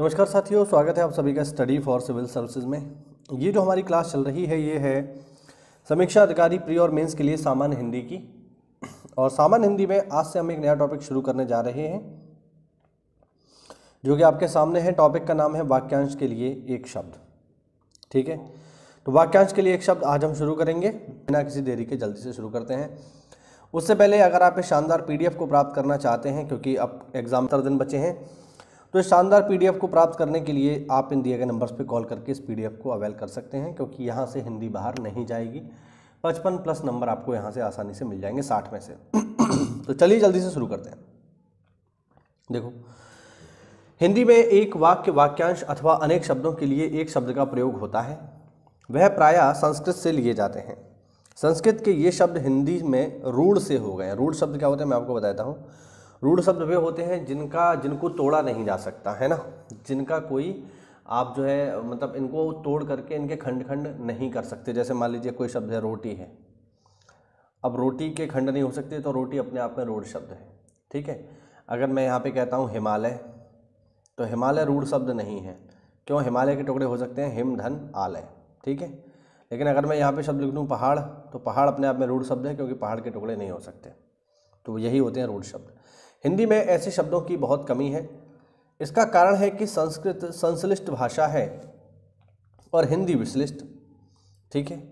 नमस्कार साथियों स्वागत है आप सभी का स्टडी फॉर सिविल सर्विसेज में ये जो हमारी क्लास चल रही है ये है समीक्षा अधिकारी प्री और मेंस के लिए सामान्य हिंदी की और सामान्य हिंदी में आज से हम एक नया टॉपिक शुरू करने जा रहे हैं जो कि आपके सामने है टॉपिक का नाम है वाक्यांश के लिए एक शब्द ठीक है तो वाक्यांश के लिए एक शब्द आज हम शुरू करेंगे बिना किसी देरी के जल्दी से शुरू करते हैं उससे पहले अगर आप इस शानदार पीडीएफ को प्राप्त करना चाहते हैं क्योंकि अब एग्जाम तर दिन बचे हैं तो इस शानदार पीडीएफ को प्राप्त करने के लिए आप इन दिए गए नंबर्स पर कॉल करके इस पीडीएफ को अवेल कर सकते हैं क्योंकि यहाँ से हिंदी बाहर नहीं जाएगी पचपन प्लस नंबर आपको यहाँ से आसानी से मिल जाएंगे साठ में से तो चलिए जल्दी से शुरू करते हैं देखो हिंदी में एक वाक्य वाक्यांश अथवा अनेक शब्दों के लिए एक शब्द का प्रयोग होता है वह प्रायः संस्कृत से लिए जाते हैं संस्कृत के ये शब्द हिंदी में रूढ़ से हो गए हैं रूढ़ शब्द क्या होते हैं मैं आपको बताता हूँ रूढ़ शब्द वे होते हैं जिनका जिनको तोड़ा नहीं जा सकता है ना जिनका कोई आप जो है मतलब इनको तोड़ करके इनके खंड खंड नहीं कर सकते जैसे मान लीजिए कोई शब्द है रोटी है अब रोटी के खंड नहीं हो सकते तो रोटी अपने आप में रूढ़ शब्द है ठीक है अगर मैं यहाँ पे कहता हूँ हिमालय तो हिमालय रूढ़ शब्द नहीं है क्यों हिमालय के टुकड़े हो सकते हैं हिम धन आलय ठीक है लेकिन अगर मैं यहाँ पे शब्द लिख दूँ पहाड़ तो पहाड़ अपने आप में रूढ़ शब्द है क्योंकि पहाड़ के टुकड़े नहीं हो सकते तो यही होते हैं रूढ़ शब्द हिंदी में ऐसे शब्दों की बहुत कमी है इसका कारण है कि संस्कृत संश्लिष्ट भाषा है और हिंदी विश्लिष्ट ठीक है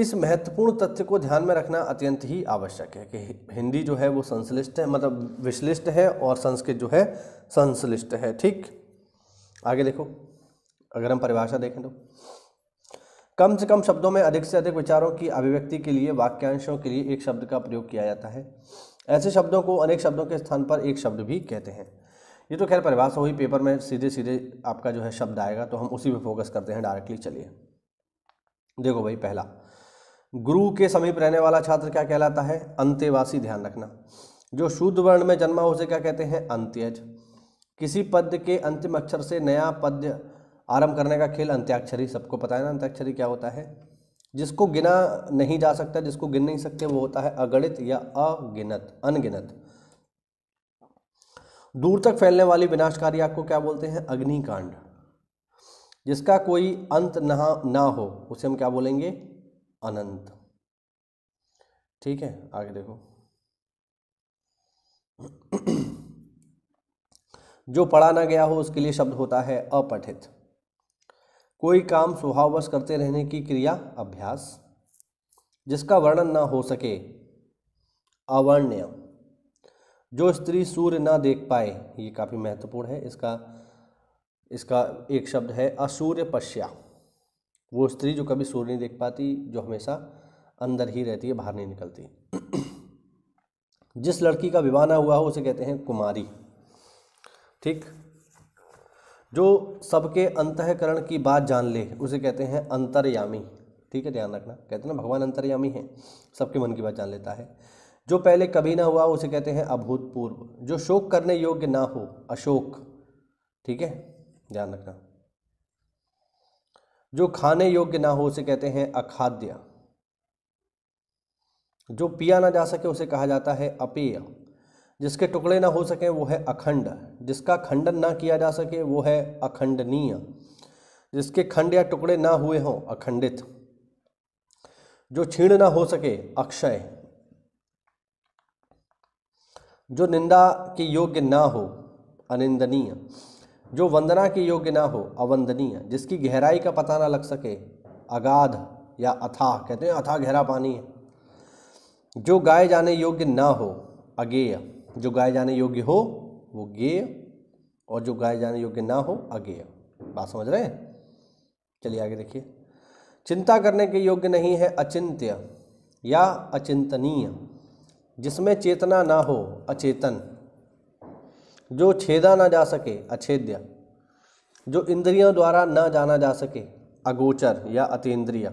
इस महत्वपूर्ण तथ्य को ध्यान में रखना अत्यंत ही आवश्यक है कि हिंदी जो है वो संश्लिष्ट है मतलब विश्लिष्ट है और संस्कृत जो है संश्लिष्ट है ठीक आगे देखो अगर हम परिभाषा देखें तो कम से कम शब्दों में अधिक से अधिक विचारों की अभिव्यक्ति के लिए वाक्यांशों के लिए एक शब्द का प्रयोग किया जाता है ऐसे शब्दों को अनेक शब्दों के स्थान पर एक शब्द भी कहते हैं ये तो खैर परिभाषा हुई पेपर में सीधे सीधे आपका जो है शब्द आएगा तो हम उसी पे फोकस करते हैं डायरेक्टली चलिए देखो भाई पहला गुरु के समीप रहने वाला छात्र क्या कहलाता है अंत्यवासी ध्यान रखना जो शुद्ध वर्ण में जन्मा हो उसे क्या कहते हैं अंत्यज किसी पद के अंतिम अक्षर से नया पद्य आरंभ करने का खेल अंत्याक्षरी सबको पता है ना अंत्याक्षरी क्या होता है जिसको गिना नहीं जा सकता जिसको गिन नहीं सकते वो होता है अगणित या अगिनत अनगिनत दूर तक फैलने वाली विनाशकारी आग को क्या बोलते हैं अग्निकांड जिसका कोई अंत ना ना हो उसे हम क्या बोलेंगे अनंत ठीक है आगे देखो जो पढ़ा ना गया हो उसके लिए शब्द होता है अपठित कोई काम स्वभाववश करते रहने की क्रिया अभ्यास जिसका वर्णन ना हो सके अवर्ण्य जो स्त्री सूर्य ना देख पाए ये काफ़ी महत्वपूर्ण है इसका इसका एक शब्द है असूर्य पश्या वो स्त्री जो कभी सूर्य नहीं देख पाती जो हमेशा अंदर ही रहती है बाहर नहीं निकलती जिस लड़की का विवाह ना हुआ हो उसे कहते हैं कुमारी ठीक जो सबके अंतकरण की बात जान ले उसे कहते हैं अंतर्यामी ठीक है ध्यान रखना कहते हैं ना भगवान अंतर्यामी है सबके मन की बात जान लेता है जो पहले कभी ना हुआ उसे कहते हैं अभूतपूर्व जो शोक करने योग्य ना हो अशोक ठीक है ध्यान रखना जो खाने योग्य ना हो उसे कहते हैं अखाद्य जो पिया ना जा सके उसे कहा जाता है अपेय जिसके टुकड़े ना हो सके वो है अखंड जिसका खंडन ना किया जा सके वो है अखंडनीय जिसके खंड या टुकड़े ना हुए हों अखंडित जो छीण ना हो सके अक्षय जो निंदा के योग्य ना हो अनिंदनीय जो वंदना के योग्य ना हो अवंदनीय जिसकी गहराई का पता ना लग सके अगाध या अथाह कहते हैं अथाह गहरा पानी है जो गाए जाने योग्य ना हो अगेय जो गाए जाने योग्य हो वो गेय और जो गाए जाने योग्य ना हो अगेय बात समझ रहे हैं चलिए आगे देखिए चिंता करने के योग्य नहीं है अचिंत्य या अचिंतनीय जिसमें चेतना ना हो अचेतन जो छेदा ना जा सके अछेद्य जो इंद्रियों द्वारा ना जाना जा सके अगोचर या अतेंद्रिय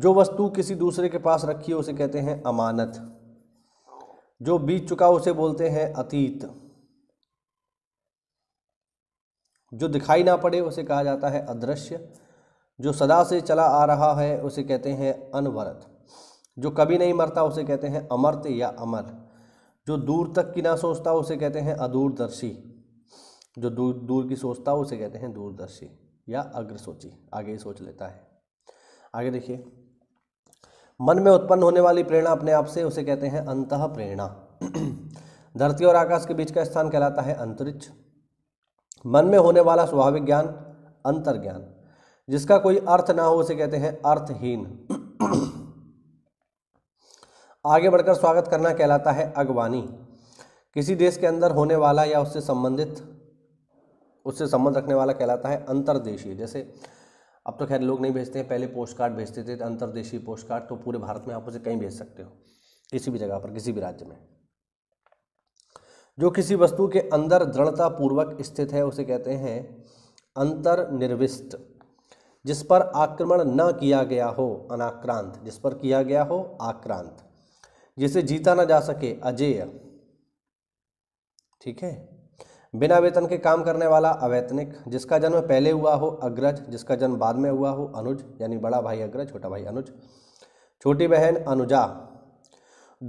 जो वस्तु किसी दूसरे के पास रखी है उसे कहते हैं अमानत जो बीत चुका उसे बोलते हैं अतीत जो दिखाई ना पड़े उसे कहा जाता है अदृश्य जो सदा से चला आ रहा है उसे कहते हैं अनवरत जो कभी नहीं मरता उसे कहते हैं अमर्त या अमर जो दूर तक की ना सोचता उसे कहते हैं अदूरदर्शी जो दूर दूर की सोचता उसे कहते हैं दूरदर्शी या अग्रसोची आगे ही सोच लेता है आगे देखिए मन में उत्पन्न होने वाली प्रेरणा अपने आप से उसे कहते हैं अंत प्रेरणा धरती और आकाश के बीच का स्थान कहलाता है अंतरिक्ष मन में होने वाला स्वाभाविक ज्ञान अंतर्ज्ञान जिसका कोई अर्थ ना हो उसे कहते हैं अर्थहीन आगे बढ़कर स्वागत करना कहलाता है अगवानी किसी देश के अंदर होने वाला या उससे संबंधित उससे संबंध रखने वाला कहलाता है अंतर्देशीय जैसे अब तो खैर लोग नहीं भेजते हैं पहले पोस्ट कार्ड भेजते थे अंतर्देशीय पोस्ट कार्ड तो पूरे भारत में आप उसे कहीं भेज सकते हो किसी भी जगह पर किसी भी राज्य में जो किसी वस्तु के अंदर दृढ़ता पूर्वक स्थित है उसे कहते हैं अंतर्निर्विष्ट जिस पर आक्रमण न किया गया हो अनाक्रांत जिस पर किया गया हो आक्रांत जिसे जीता ना जा सके अजेय ठीक है बिना वेतन के काम करने वाला अवैतनिक जिसका जन्म पहले हुआ हो अग्रज जिसका जन्म बाद में हुआ हो अनुज यानी बड़ा भाई अग्रज छोटा भाई अनुज छोटी बहन अनुजा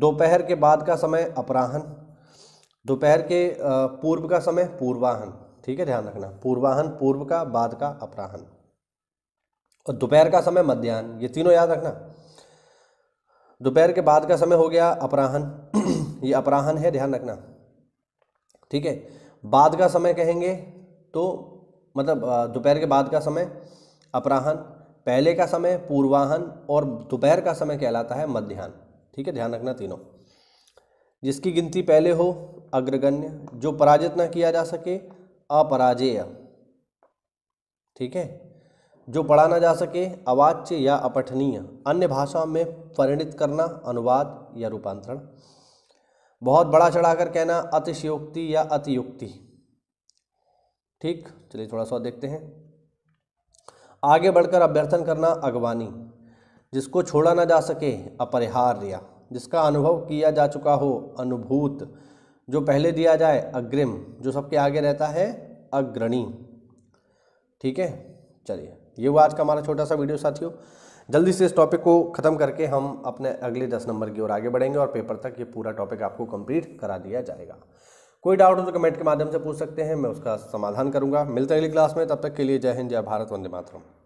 दोपहर के बाद का समय अपराहन दोपहर के पूर्व का समय पूर्वाहन ठीक है ध्यान रखना पूर्वाहन पूर्व का बाद का अपराहन और दोपहर का समय मध्यान्ह ये तीनों याद रखना दोपहर के बाद का समय हो गया अपराहन ये अपराहन है ध्यान रखना ठीक है बाद का समय कहेंगे तो मतलब दोपहर के बाद का समय अपराहन पहले का समय पूर्वाहन और दोपहर का समय कहलाता है मध्यान्ह ठीक है ध्यान रखना तीनों जिसकी गिनती पहले हो अग्रगण्य जो पराजित ना किया जा सके अपराजेय ठीक है जो पढ़ा ना जा सके अवाच्य या अपठनीय अन्य भाषाओं में परिणित करना अनुवाद या रूपांतरण बहुत बड़ा चढ़ाकर कहना अतिशयोक्ति या अतियुक्ति ठीक चलिए थोड़ा सा देखते हैं आगे बढ़कर अभ्यर्थन करना अगवानी जिसको छोड़ा ना जा सके अपरिहार्य जिसका अनुभव किया जा चुका हो अनुभूत जो पहले दिया जाए अग्रिम जो सबके आगे रहता है अग्रणी ठीक है चलिए ये हुआ आज का हमारा छोटा सा वीडियो साथियों जल्दी से इस टॉपिक को ख़त्म करके हम अपने अगले दस नंबर की ओर आगे बढ़ेंगे और पेपर तक ये पूरा टॉपिक आपको कंप्लीट करा दिया जाएगा कोई डाउट हो तो कमेंट के माध्यम से पूछ सकते हैं मैं उसका समाधान करूंगा मिलते हैं अगली क्लास में तब तक के लिए जय हिंद जय भारत वंदे मातरम